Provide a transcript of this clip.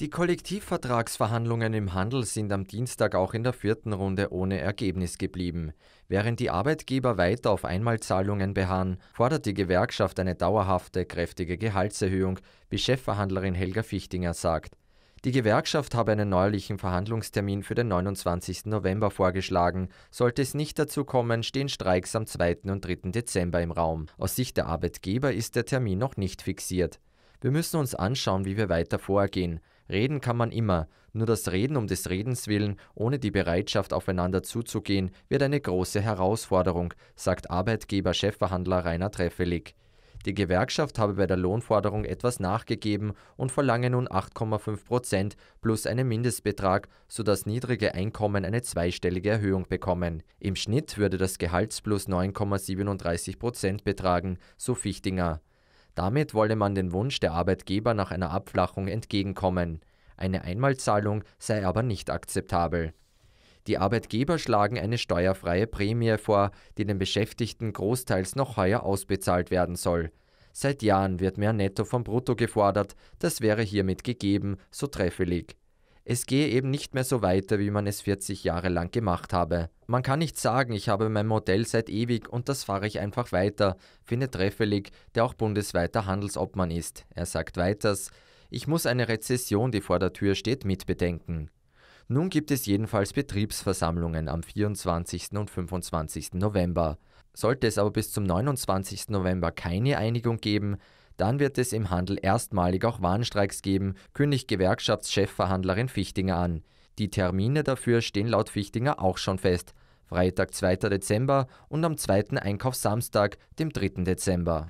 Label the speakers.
Speaker 1: Die Kollektivvertragsverhandlungen im Handel sind am Dienstag auch in der vierten Runde ohne Ergebnis geblieben. Während die Arbeitgeber weiter auf Einmalzahlungen beharren, fordert die Gewerkschaft eine dauerhafte, kräftige Gehaltserhöhung, wie Chefverhandlerin Helga Fichtinger sagt. Die Gewerkschaft habe einen neuerlichen Verhandlungstermin für den 29. November vorgeschlagen. Sollte es nicht dazu kommen, stehen Streiks am 2. und 3. Dezember im Raum. Aus Sicht der Arbeitgeber ist der Termin noch nicht fixiert. Wir müssen uns anschauen, wie wir weiter vorgehen. Reden kann man immer, nur das Reden um des Redens willen, ohne die Bereitschaft aufeinander zuzugehen, wird eine große Herausforderung, sagt Arbeitgeber-Chefverhandler Rainer Treffelig. Die Gewerkschaft habe bei der Lohnforderung etwas nachgegeben und verlange nun 8,5 Prozent plus einen Mindestbetrag, sodass niedrige Einkommen eine zweistellige Erhöhung bekommen. Im Schnitt würde das Gehaltsplus 9,37 Prozent betragen, so Fichtinger. Damit wolle man den Wunsch der Arbeitgeber nach einer Abflachung entgegenkommen. Eine Einmalzahlung sei aber nicht akzeptabel. Die Arbeitgeber schlagen eine steuerfreie Prämie vor, die den Beschäftigten großteils noch heuer ausbezahlt werden soll. Seit Jahren wird mehr Netto vom Brutto gefordert, das wäre hiermit gegeben, so Treffelig. Es gehe eben nicht mehr so weiter, wie man es 40 Jahre lang gemacht habe. Man kann nicht sagen, ich habe mein Modell seit ewig und das fahre ich einfach weiter, findet Treffelig, der auch bundesweiter Handelsobmann ist. Er sagt weiters, ich muss eine Rezession, die vor der Tür steht, mitbedenken. Nun gibt es jedenfalls Betriebsversammlungen am 24. und 25. November. Sollte es aber bis zum 29. November keine Einigung geben, dann wird es im Handel erstmalig auch Warnstreiks geben, kündigt Gewerkschaftschefverhandlerin Fichtinger an. Die Termine dafür stehen laut Fichtinger auch schon fest. Freitag, 2. Dezember und am zweiten Einkaufssamstag, dem 3. Dezember.